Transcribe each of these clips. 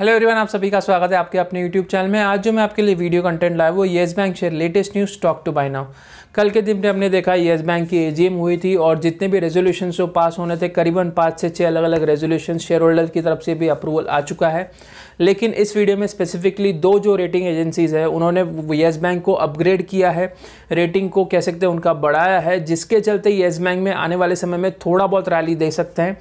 hello everyone आप सभी का स्वागत है आपके अपने यूट्यूब चैनल में आज जो मैं आपके लिए वीडियो कंटेंट लाया वो Yes Bank share latest news stock to buy now कल के दिन में हमने देखा येस बैंक की एजीएम हुई थी और जितने भी रेजोल्यूशन वो पास होने थे करीबन पाँच से छः अलग अलग रेजोल्यूशन शेयर होल्डर की तरफ से भी अप्रूवल आ चुका है लेकिन इस वीडियो में स्पेसिफिकली दो जो रेटिंग एजेंसीज़ है उन्होंने येस बैंक को अपग्रेड किया है रेटिंग को कह सकते हैं उनका बढ़ाया है जिसके चलते येस बैंक में आने वाले समय में थोड़ा बहुत रैली दे सकते हैं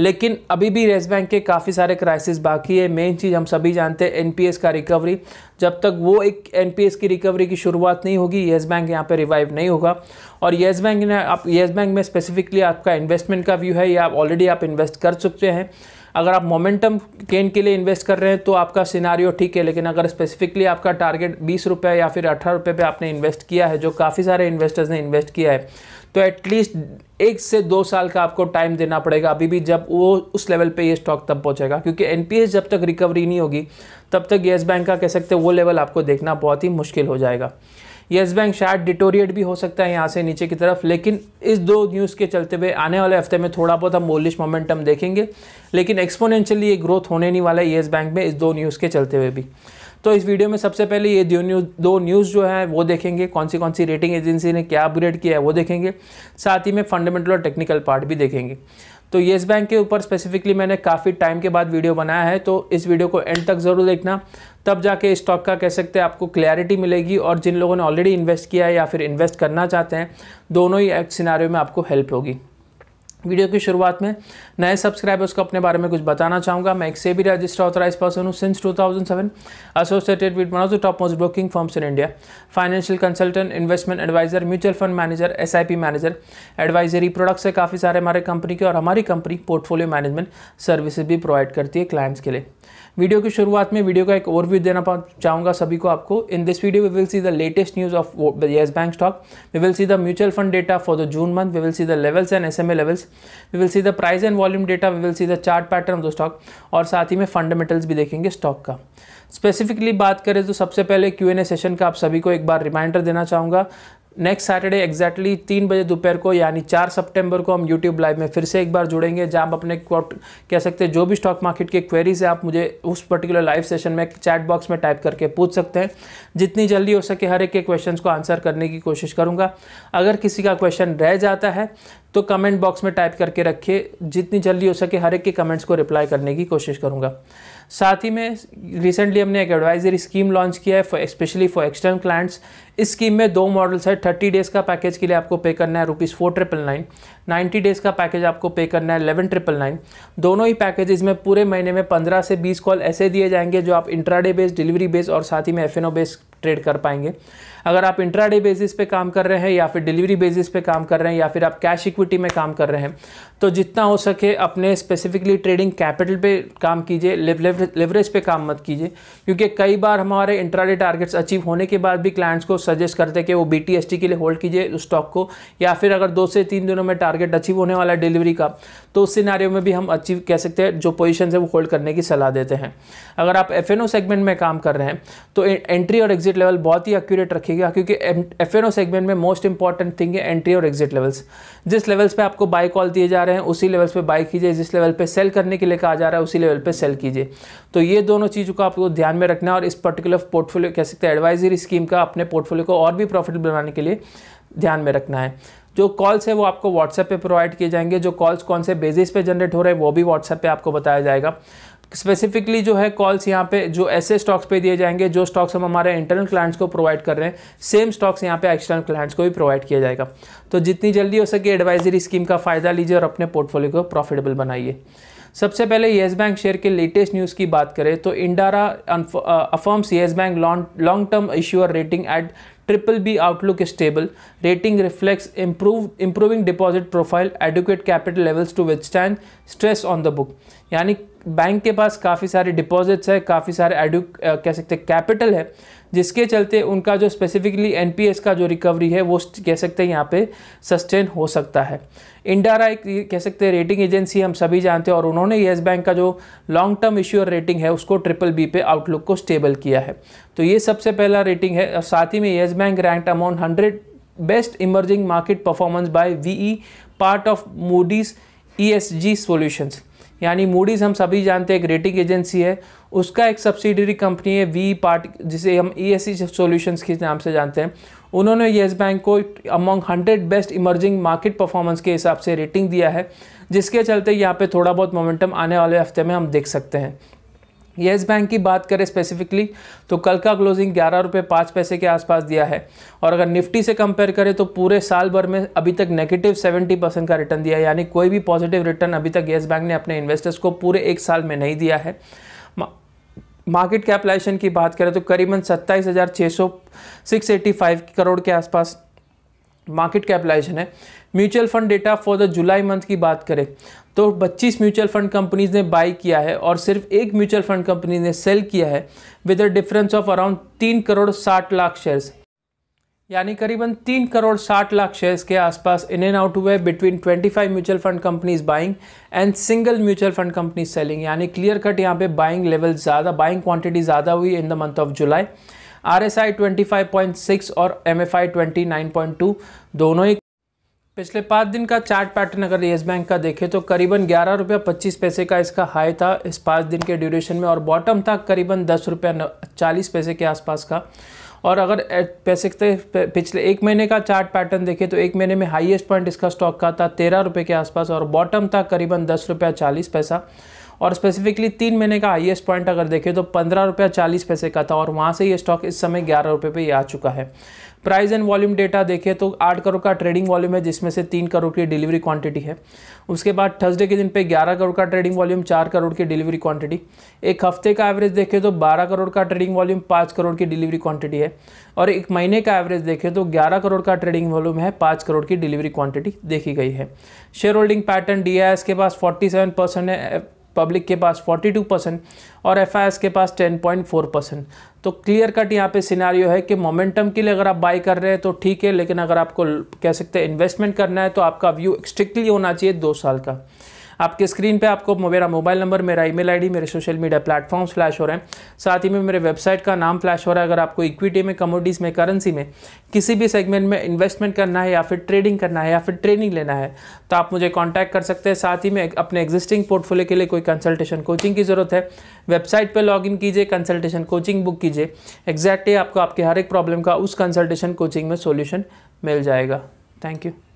लेकिन अभी भी येस बैंक के काफ़ी सारे क्राइसिस बाकी है मेन चीज़ हम सभी जानते हैं एनपीएस का रिकवरी जब तक वो एक एनपीएस की रिकवरी की शुरुआत नहीं होगी येस बैंक यहाँ पे रिवाइव नहीं होगा और येस बैंक ने आप येस बैंक में स्पेसिफिकली आपका इन्वेस्टमेंट का व्यू है या ऑलरेडी आप इन्वेस्ट कर चुके हैं अगर आप मोमेंटम गेन के लिए इन्वेस्ट कर रहे हैं तो आपका सिनारियो ठीक है लेकिन अगर स्पेसिफिकली आपका टारगेट बीस रुपये या फिर अठारह रुपये पर आपने इन्वेस्ट किया है जो काफ़ी सारे इन्वेस्टर्स ने इन्वेस्ट किया है तो एटलीस्ट एक से दो साल का आपको टाइम देना पड़ेगा अभी भी जब वो उस लेवल पे ये स्टॉक तब पहुंचेगा क्योंकि एन जब तक रिकवरी नहीं होगी तब तक येस बैंक का कह सकते हैं वो लेवल आपको देखना बहुत ही मुश्किल हो जाएगा येस बैंक शायद डिटोरिएट भी हो सकता है यहाँ से नीचे की तरफ लेकिन इस दो न्यूज़ के चलते हुए आने वाले हफ्ते में थोड़ा बहुत हम बोलिश मोमेंटम देखेंगे लेकिन एक्सपोनेंशियली ये ग्रोथ होने नहीं वाला है येस बैंक में इस दो न्यूज़ के चलते हुए भी तो इस वीडियो में सबसे पहले ये दो न्यूज़ दो न्यूज़ जो है वो देखेंगे कौन सी कौन सी रेटिंग एजेंसी ने क्या अपग्रेड किया है वो देखेंगे साथ ही में फंडामेंटल और टेक्निकल पार्ट भी देखेंगे तो येस बैंक के ऊपर स्पेसिफिकली मैंने काफ़ी टाइम के बाद वीडियो बनाया है तो इस वीडियो को एंड तक ज़रूर देखना तब जाके स्टॉक का कह सकते हैं आपको क्लैरिटी मिलेगी और जिन लोगों ने ऑलरेडी इन्वेस्ट किया है या फिर इन्वेस्ट करना चाहते हैं दोनों ही सिनारियों में आपको हेल्प होगी वीडियो की शुरुआत में नए सब्सक्राइबर्स को अपने बारे में कुछ बताना चाहूँगा मैं एक से भी रजिस्टर ऑथराइज पर्सन हूँ since 2007 associated with one of the top most broking firms in India financial consultant investment advisor mutual fund manager S manager advisory products है काफ़ी सारे हमारे कंपनी के और हमारी कंपनी पोर्टफोलियो मैनेजमेंट सर्विसेज भी provide करती है क्लाइंट्स के लिए वीडियो की शुरुआत में वीडियो का एक ओवरव्यू देना चाहूंगा सभी को आपको in this video we will see the latest news of Yes Bank stock we will see the mutual fund data for the June month we will see the levels and S M A levels we will see the price and volume data we will see the chart pattern of the stock और साथ ही में fundamentals भी देखेंगे stock का specifically बात करें तो सबसे पहले क्यू एन ए सेशन का आप सभी को एक बार रिमाइंडर देना चाहूँगा नेक्स्ट सैटरडे एग्जैक्टली तीन बजे दोपहर को यानी चार सितंबर को हम यूट्यूब लाइव में फिर से एक बार जुड़ेंगे जहां आप अपने कह सकते हैं जो भी स्टॉक मार्केट की क्वेरीज है आप मुझे उस पर्टिकुलर लाइव सेशन में चैट बॉक्स में टाइप करके पूछ सकते हैं जितनी जल्दी हो सके हर एक के क्वेश्चन को आंसर करने की कोशिश करूँगा अगर किसी का क्वेश्चन रह जाता है तो कमेंट बॉक्स में टाइप करके रखिए जितनी जल्दी हो सके हर एक के कमेंट्स को रिप्लाई करने की कोशिश करूँगा साथ ही में रिसेंटली हमने एक एडवाइजरी स्कीम लॉन्च किया है स्पेशली फॉर एक्सटर्नल क्लाइंट्स इस स्कीम में दो मॉडल्स है थर्टी डेज़ का पैकेज के लिए आपको पे करना है rupees four triple nine ninety days का पैकेज आपको पे करना है एलेवन ट्रिपल नाइन दोनों ही पैकेजेस में पूरे महीने में पंद्रह से बीस कॉल ऐसे दिए जाएंगे जो आप इंट्राडे बेस्ड डिलीवरी बेस्ड और साथ ही में एफ बेस्ड ट्रेड कर पाएंगे अगर आप इंट्राडे बेसिस पे काम कर रहे हैं या फिर डिलीवरी बेसिस पे काम कर रहे हैं या फिर आप कैश इक्विटी में काम कर रहे हैं तो जितना हो सके अपने स्पेसिफिकली ट्रेडिंग कैपिटल पे काम कीजिए लेवरेज पे काम मत कीजिए क्योंकि कई बार हमारे इंट्राडे टारगेट्स अचीव होने के बाद भी क्लाइंट्स को सजेस्ट करते हैं कि वो बी के लिए होल्ड कीजिए उस स्टॉक को या फिर अगर दो से तीन दिनों में टारगेट अचीव होने वाला है डिलीवरी का तो उस सिनारियो में भी हम अचीव कह सकते हैं जो पोजिशन है वो होल्ड करने की सलाह देते हैं अगर आप एफ सेगमेंट में काम कर रहे हैं तो एंट्री और एग्जिट एग्जिट लेवल बहुत ही एक्यूरेट रखेगा हाँ, क्योंकि एफ एन ओ सेगमेंट में मोस्ट इंपॉर्टेंट थिंग है एंट्री और एग्जिट लेवल्स जिस लेवल्स पे आपको बाय कॉल दिए जा रहे हैं उसी लेवल्स पे बाई कीजिए जिस लेवल पे सेल करने के लिए कहा जा रहा है उसी लेवल पे सेल कीजिए तो ये दोनों चीज़ों को आपको ध्यान में रखना है और इस पर्टिकुलर पोर्टफोलियो कह सकते हैं एडवाइजरी स्कीम का अपने पोर्टफोलियो को और भी प्रॉफिटेबल बनाने के लिए ध्यान में रखना है जो कॉल्स है वो आपको व्हाट्सएप पे प्रोवाइड किए जाएंगे जो कॉल्स कौन से बेसिस पे जनरेट हो रहे हैं वो भी व्हाट्सएप पे आपको बताया जाएगा स्पेसिफिकली जो है कॉल्स यहाँ पे जो ऐसे स्टॉक्स पे दिए जाएंगे जो स्टॉक्स हम हमारे इंटरनल क्लाइंट्स को प्रोवाइड कर रहे हैं सेम स्टॉक्स यहाँ पे एक्सटर्नल क्लाइंट्स को भी प्रोवाइड किया जाएगा तो जितनी जल्दी हो सके एडवाइजरी स्कीम का फ़ायदा लीजिए और अपने पोर्टफोलियो को प्रॉफिटेबल बनाइए सबसे पहले येस बैंक शेयर के लेटेस्ट न्यूज़ की बात करें तो Indra affirms Yes Bank long term issuer rating at triple B outlook stable rating reflects improve improving deposit profile adequate capital levels to withstand stress on the book यानी bank के पास काफ़ी सारे deposits है काफ़ी सारे एडु कह सकते कैपिटल है, जिसके चलते उनका जो स्पेसिफिकली एन का जो रिकवरी है वो कह सकते हैं यहाँ पे सस्टेन हो सकता है इंडारा एक कह सकते हैं रेटिंग एजेंसी हम सभी जानते हैं और उन्होंने येस बैंक का जो लॉन्ग टर्म इश्योर रेटिंग है उसको ट्रिपल बी पे आउटलुक को स्टेबल किया है तो ये सबसे पहला रेटिंग है और साथ ही में Yes Bank rank among hundred best emerging market performance by VE part of Moody's E S G solutions यानी मूडीज़ हम सभी जानते हैं एक रेटिंग एजेंसी है उसका एक सब्सिडरी कंपनी है वी पार्ट जिसे हम ई एस सोल्यूशंस के नाम से जानते हैं उन्होंने येस बैंक को among hundred best emerging market performance के हिसाब से रेटिंग दिया है जिसके चलते यहाँ पे थोड़ा बहुत मोमेंटम आने वाले हफ्ते में हम देख सकते हैं येस बैंक की बात करें स्पेसिफिकली तो कल का क्लोजिंग ग्यारह रुपये पाँच पैसे के आसपास दिया है और अगर निफ्टी से कंपेयर करें तो पूरे साल भर में अभी तक नेगेटिव सेवेंटी परसेंट का रिटर्न दिया है यानी कोई भी पॉजिटिव रिटर्न अभी तक येस बैंक ने अपने इन्वेस्टर्स को पूरे एक साल में नहीं दिया है मार्केट कैपिटलाइजेशन की बात करें तो करीबन सत्ताईस हज़ार छः सौ सिक्स एटी फाइव करोड़ के आसपास मार्केट कैपिटलाइजेशन है mutual fund data for the July month की बात करें तो 25 म्यूचुअल फंड कंपनीज ने बाई किया है और सिर्फ एक म्यूचुअल फंड कंपनी ने सेल किया है with a difference of around तीन करोड़ साठ लाख शेयर्स यानी करीबन तीन करोड़ साठ लाख शेयर्स के आसपास इन एंड आउट हुए between 25 mutual fund companies buying and single mutual fund company selling यानी क्लियर कट यहाँ पे बाइंग लेवल ज़्यादा बाइंग क्वांटिटी ज़्यादा हुई in the month of July R S I twenty five point six और M F I twenty nine point two दोनों ही पिछले पाँच दिन का चार्ट पैटर्न अगर येस बैंक का देखें तो करीबन ग्यारह रुपया पच्चीस पैसे का इसका हाई था इस पाँच दिन के ड्यूरेशन में और बॉटम था करीबन दस रुपया चालीस पैसे के आसपास का और अगर पैसे पिछले एक महीने का चार्ट पैटर्न देखें तो एक महीने में हाईएस्ट पॉइंट इसका स्टॉक का था तेरह रुपये के आसपास और बॉटम था करीबन दस रुपया चालीस पैसा और स्पेसिफिकली तीन महीने का हाईएस्ट पॉइंट अगर देखें तो पंद्रह रुपया चालीस पैसे का था और वहाँ से ये स्टॉक इस समय ग्यारह रुपये पे आ चुका है प्राइस एंड वॉल्यूम डेटा देखें तो आठ करोड़ का ट्रेडिंग वॉल्यूम है जिसमें से तीन करोड़ की डिलीवरी क्वांटिटी है उसके बाद थर्सडे के दिन पे ग्यारह करोड़ का ट्रेडिंग वॉल्यूम चार करोड़ की डिलीवरी क्वांटिटी एक हफ्ते का एवरेज देखें तो बारह करोड़ का ट्रेडिंग वॉल्यूम पाँच करोड़ की डिलीवरी क्वांटिटी है और एक महीने का एवरेज देखें तो ग्यारह करोड़ का ट्रेडिंग वॉल्यूम है पाँच करोड़ की डिलीवरी क्वांटिटी देखी गई है शेयर होल्डिंग पैटर्न डी के पास फोर्टी है पब्लिक के पास 42 परसेंट और एफ के पास 10.4 परसेंट तो क्लियर कट यहाँ पे सिनारियो है कि मोमेंटम के लिए अगर आप बाई कर रहे हैं तो ठीक है लेकिन अगर आपको कह सकते हैं इन्वेस्टमेंट करना है तो आपका व्यू स्ट्रिक्टली होना चाहिए दो साल का आपके स्क्रीन पे आपको मेरा मोबाइल नंबर मेरा ईमेल आईडी मेरे सोशल मीडिया प्लेटफॉर्म्स फ्लैश हो रहे हैं साथ ही में मेरे वेबसाइट का नाम फ्लैश हो रहा है अगर आपको इक्विटी में कमोडीज में करेंसी में किसी भी सेगमेंट में इन्वेस्टमेंट करना है या फिर ट्रेडिंग करना है या फिर ट्रेनिंग लेना है तो आप मुझे कॉन्टैक्ट कर सकते हैं साथ ही में अपने एग्जिस्टिंग पोर्टफोलियो के लिए कोई कंसल्टेशन कोचिंग की ज़रूरत है वेबसाइट पर लॉग कीजिए कंसल्टेशन कोचिंग बुक कीजिए एग्जैक्टली आपको आपके हर एक प्रॉब्लम का उस कंसल्टेशन कोचिंग में सोल्यूशन मिल जाएगा थैंक यू